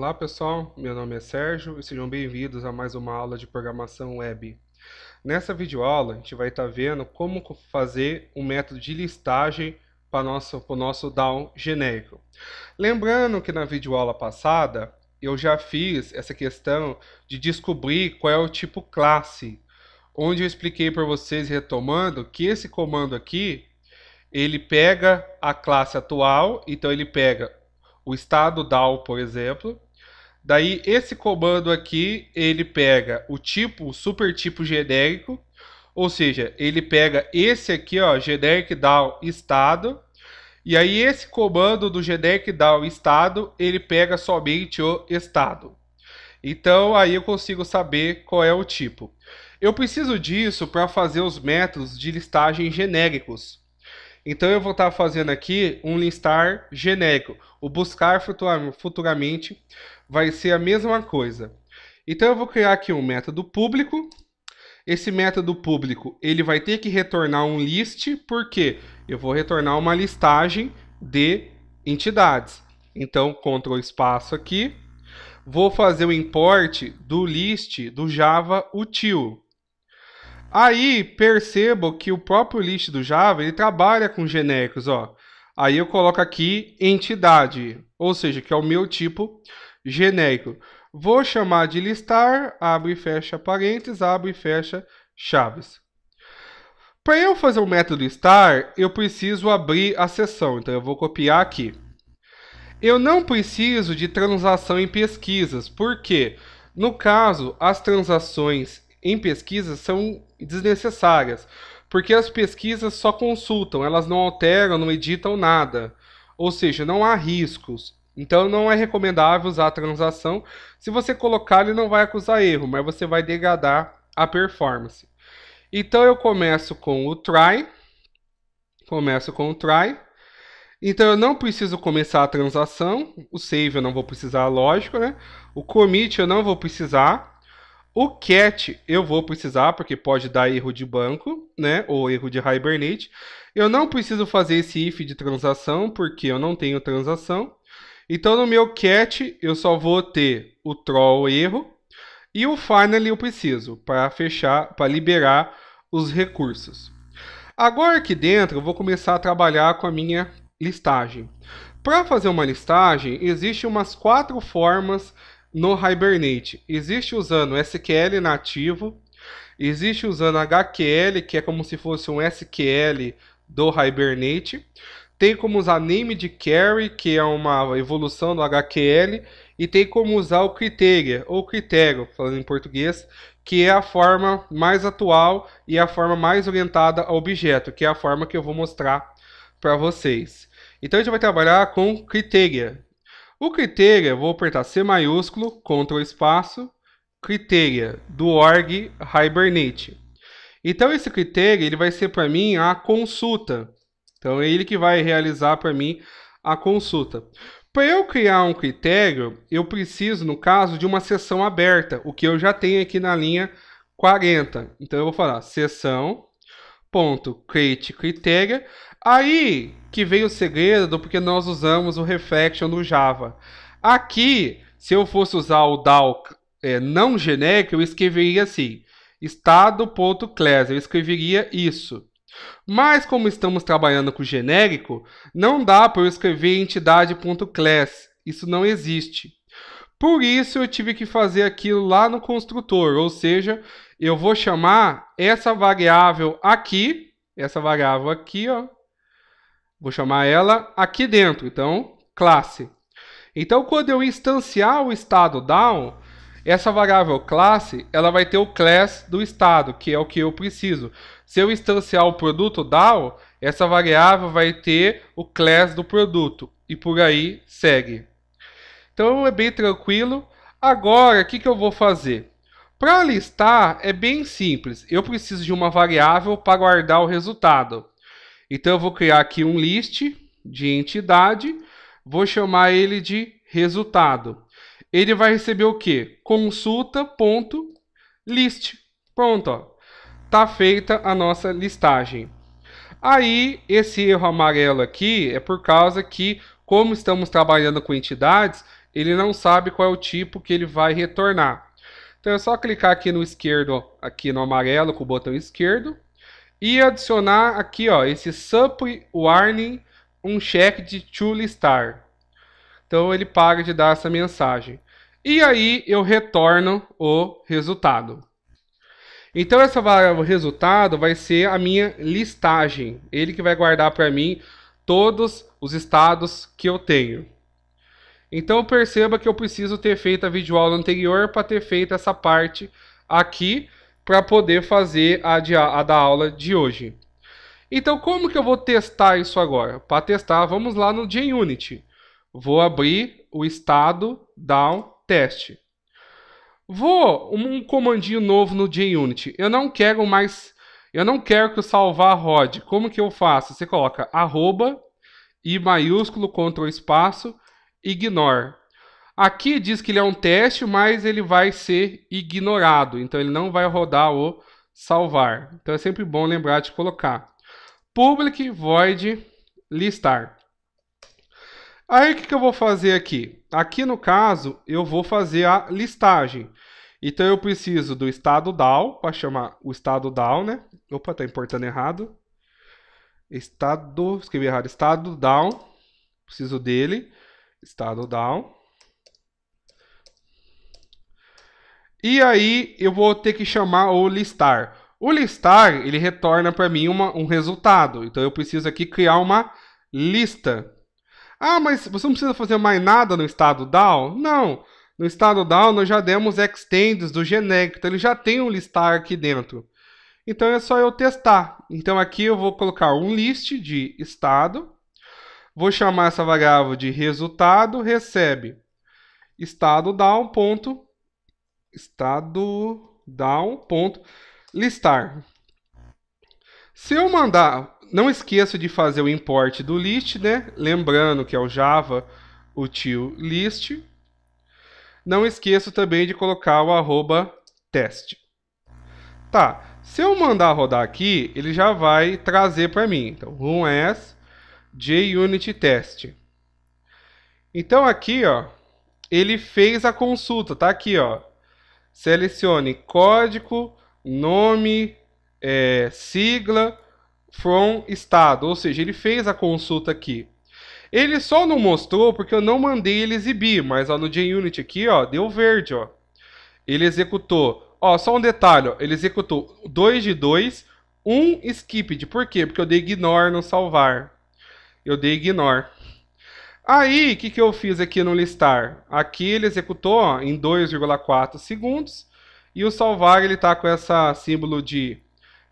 Olá pessoal, meu nome é Sérgio e sejam bem-vindos a mais uma aula de programação web. Nessa videoaula a gente vai estar tá vendo como fazer um método de listagem para o nosso, para o nosso DAO genérico. Lembrando que na videoaula passada eu já fiz essa questão de descobrir qual é o tipo classe, onde eu expliquei para vocês, retomando, que esse comando aqui ele pega a classe atual, então ele pega o estado DAO, por exemplo, Daí esse comando aqui, ele pega o tipo, o super tipo genérico, ou seja, ele pega esse aqui, ó, generic down estado, e aí esse comando do generic down estado, ele pega somente o estado. Então aí eu consigo saber qual é o tipo. Eu preciso disso para fazer os métodos de listagem genéricos. Então eu vou estar tá fazendo aqui um listar genérico, o buscar futuramente vai ser a mesma coisa. Então eu vou criar aqui um método público. Esse método público, ele vai ter que retornar um list, porque eu vou retornar uma listagem de entidades. Então, Ctrl espaço aqui. Vou fazer o import do list do Java util. Aí, percebo que o próprio list do Java, ele trabalha com genéricos, ó. Aí eu coloco aqui entidade, ou seja, que é o meu tipo genérico. Vou chamar de listar, abre e fecha parênteses, abre e fecha chaves. Para eu fazer o um método listar, eu preciso abrir a sessão. então eu vou copiar aqui. Eu não preciso de transação em pesquisas, por quê? no caso as transações em pesquisas são desnecessárias, porque as pesquisas só consultam, elas não alteram, não editam nada, ou seja, não há riscos. Então não é recomendável usar a transação. Se você colocar, ele não vai acusar erro, mas você vai degradar a performance. Então eu começo com o try. Começo com o try. Então eu não preciso começar a transação. O save eu não vou precisar, lógico, né? O commit eu não vou precisar. O cat eu vou precisar, porque pode dar erro de banco, né? Ou erro de Hibernate. Eu não preciso fazer esse if de transação, porque eu não tenho transação. Então, no meu cat, eu só vou ter o troll erro e o finally eu preciso para fechar, para liberar os recursos. Agora aqui dentro, eu vou começar a trabalhar com a minha listagem. Para fazer uma listagem, existem umas quatro formas no Hibernate. Existe usando SQL nativo, existe usando HQL, que é como se fosse um SQL do Hibernate tem como usar name de carry, que é uma evolução do HQL, e tem como usar o criteria, ou critério, falando em português, que é a forma mais atual e a forma mais orientada a objeto, que é a forma que eu vou mostrar para vocês. Então a gente vai trabalhar com criteria. O criteria, vou apertar C maiúsculo, Ctrl espaço, criteria, do org Hibernate. Então esse critério ele vai ser para mim a consulta então é ele que vai realizar para mim a consulta. Para eu criar um critério, eu preciso, no caso, de uma sessão aberta, o que eu já tenho aqui na linha 40. Então eu vou falar sessão ponto create Aí que vem o segredo do porque nós usamos o reflection no Java. Aqui, se eu fosse usar o DAO é, não genérico, eu escreveria assim: estado.class. Eu escreveria isso. Mas como estamos trabalhando com genérico, não dá para eu escrever entidade.class. Isso não existe. Por isso eu tive que fazer aquilo lá no construtor, ou seja, eu vou chamar essa variável aqui, essa variável aqui, ó, vou chamar ela aqui dentro, então classe. Então quando eu instanciar o estado down, essa variável classe, ela vai ter o class do estado, que é o que eu preciso. Se eu instanciar o produto DAO, essa variável vai ter o class do produto e por aí segue. Então é bem tranquilo. Agora, o que, que eu vou fazer? Para listar é bem simples. Eu preciso de uma variável para guardar o resultado. Então eu vou criar aqui um list de entidade, vou chamar ele de resultado ele vai receber o quê? Consulta.list. Pronto, ó. Tá feita a nossa listagem. Aí, esse erro amarelo aqui é por causa que, como estamos trabalhando com entidades, ele não sabe qual é o tipo que ele vai retornar. Então é só clicar aqui no esquerdo, aqui no amarelo com o botão esquerdo, e adicionar aqui ó, esse sub warning um check de to listar. Então ele para de dar essa mensagem. E aí eu retorno o resultado. Então essa variável resultado vai ser a minha listagem. Ele que vai guardar para mim todos os estados que eu tenho. Então perceba que eu preciso ter feito a videoaula anterior para ter feito essa parte aqui para poder fazer a, de, a da aula de hoje. Então como que eu vou testar isso agora? Para testar, vamos lá no JUnity. Vou abrir o estado down teste. Vou um comandinho novo no JUnit. Eu não quero mais, eu não quero que o salvar rod. Como que eu faço? Você coloca arroba e maiúsculo contra espaço ignore. Aqui diz que ele é um teste, mas ele vai ser ignorado. Então ele não vai rodar o salvar. Então é sempre bom lembrar de colocar. Public void listar. Aí o que, que eu vou fazer aqui? Aqui no caso, eu vou fazer a listagem. Então eu preciso do estado DAO, para chamar o estado DAO, né? Opa, tá importando errado. Estado, escrevi errado, estado DAO. Preciso dele. Estado DAO. E aí eu vou ter que chamar o listar. O listar, ele retorna para mim uma, um resultado. Então eu preciso aqui criar uma lista. Ah, mas você não precisa fazer mais nada no estado DAO? Não. No estado DAO nós já demos extends do genérico, então ele já tem um listar aqui dentro. Então é só eu testar. Então aqui eu vou colocar um list de estado, vou chamar essa variável de resultado, recebe estado down ponto estado down ponto listar. Se eu mandar, não esqueça de fazer o import do list, né? Lembrando que é o Java util list. Não esqueça também de colocar o arroba test. Tá, se eu mandar rodar aqui, ele já vai trazer para mim. Então, run as JUnit test. Então aqui, ó, ele fez a consulta, tá aqui, ó. Selecione código, nome, é, sigla from estado, ou seja, ele fez a consulta aqui. Ele só não mostrou porque eu não mandei ele exibir, mas ó, no JUnit aqui, ó, deu verde, ó. Ele executou, ó, só um detalhe, ó, ele executou 2 de 2, um skipped, por quê? Porque eu dei ignore no salvar. Eu dei ignore. Aí, o que, que eu fiz aqui no listar? Aqui ele executou ó, em 2,4 segundos, e o salvar ele está com essa símbolo de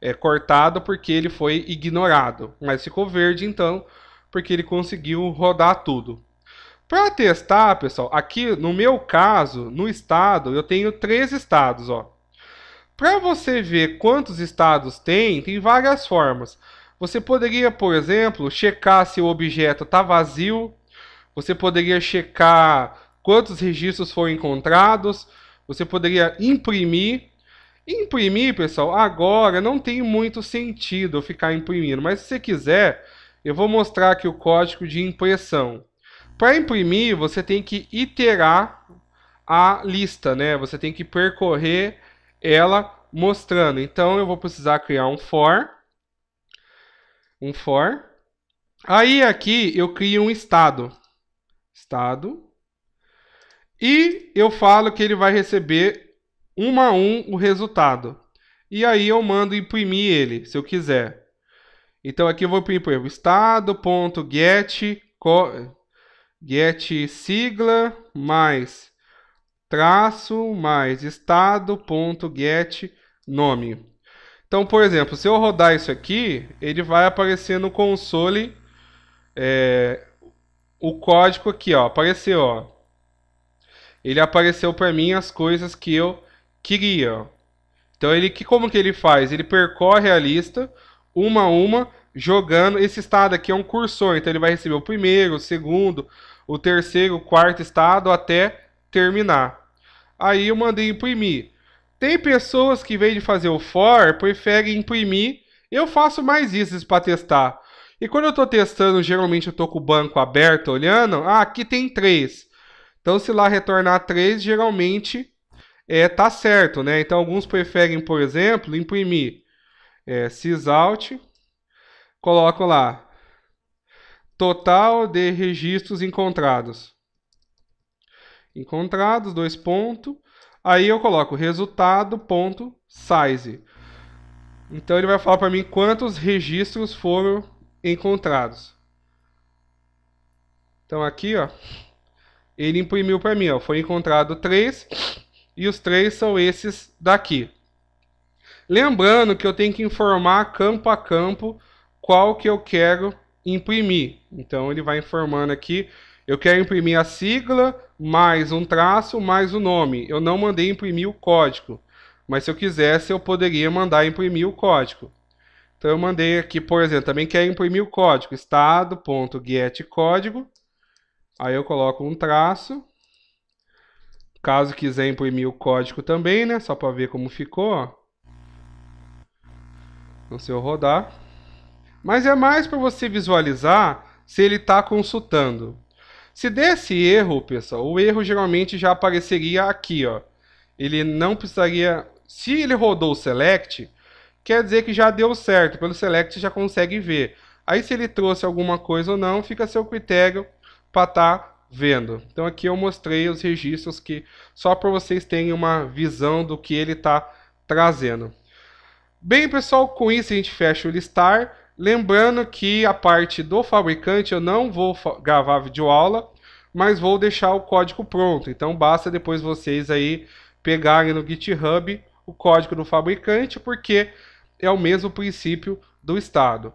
é, cortado porque ele foi ignorado, mas ficou verde então porque ele conseguiu rodar tudo. Para testar, pessoal, aqui no meu caso, no estado, eu tenho três estados. Para você ver quantos estados tem, tem várias formas. Você poderia, por exemplo, checar se o objeto está vazio. Você poderia checar quantos registros foram encontrados. Você poderia imprimir Imprimir, pessoal, agora não tem muito sentido eu ficar imprimindo, mas se você quiser, eu vou mostrar aqui o código de impressão. Para imprimir, você tem que iterar a lista, né? Você tem que percorrer ela mostrando. Então eu vou precisar criar um for, um for. Aí aqui eu crio um estado, estado, e eu falo que ele vai receber um a um o resultado. E aí eu mando imprimir ele, se eu quiser. Então aqui eu vou imprimir o estado.get get sigla mais traço mais estado.get nome. Então, por exemplo, se eu rodar isso aqui, ele vai aparecer no console é, o código aqui, ó, apareceu, ó. Ele apareceu para mim as coisas que eu queria. Então ele que como que ele faz? Ele percorre a lista uma a uma, jogando esse estado aqui é um cursor, então ele vai receber o primeiro, o segundo, o terceiro, o quarto estado até terminar. Aí eu mandei imprimir. Tem pessoas que, vêm de fazer o for, preferem imprimir. Eu faço mais isso para testar. E quando eu estou testando, geralmente eu estou com o banco aberto, olhando. Ah, aqui tem três Então, se lá retornar três geralmente é, tá certo, né? Então alguns preferem, por exemplo, imprimir é, sysalt, coloco lá total de registros encontrados. Encontrados, dois pontos. Aí eu coloco resultado ponto size. Então ele vai falar para mim quantos registros foram encontrados. Então aqui, ó, ele imprimiu para mim, ó, foi encontrado 3 e os três são esses daqui. Lembrando que eu tenho que informar campo a campo qual que eu quero imprimir. Então ele vai informando aqui, eu quero imprimir a sigla, mais um traço, mais o um nome. Eu não mandei imprimir o código, mas se eu quisesse eu poderia mandar imprimir o código. Então eu mandei aqui, por exemplo, também quero imprimir o código, estado.getCódigo, aí eu coloco um traço, Caso quiser imprimir o código também, né? Só para ver como ficou, ó. Então, se eu rodar... Mas é mais para você visualizar se ele está consultando. Se desse erro, pessoal, o erro geralmente já apareceria aqui, ó. Ele não precisaria... Se ele rodou o select, quer dizer que já deu certo. Pelo select já consegue ver. Aí se ele trouxe alguma coisa ou não, fica a seu critério para estar tá vendo. Então aqui eu mostrei os registros que só para vocês terem uma visão do que ele está trazendo. Bem pessoal, com isso a gente fecha o listar. Lembrando que a parte do fabricante eu não vou gravar videoaula, mas vou deixar o código pronto. Então basta depois vocês aí pegarem no GitHub o código do fabricante, porque é o mesmo princípio do estado.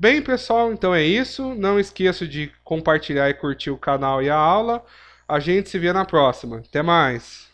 Bem, pessoal, então é isso. Não esqueça de compartilhar e curtir o canal e a aula. A gente se vê na próxima. Até mais!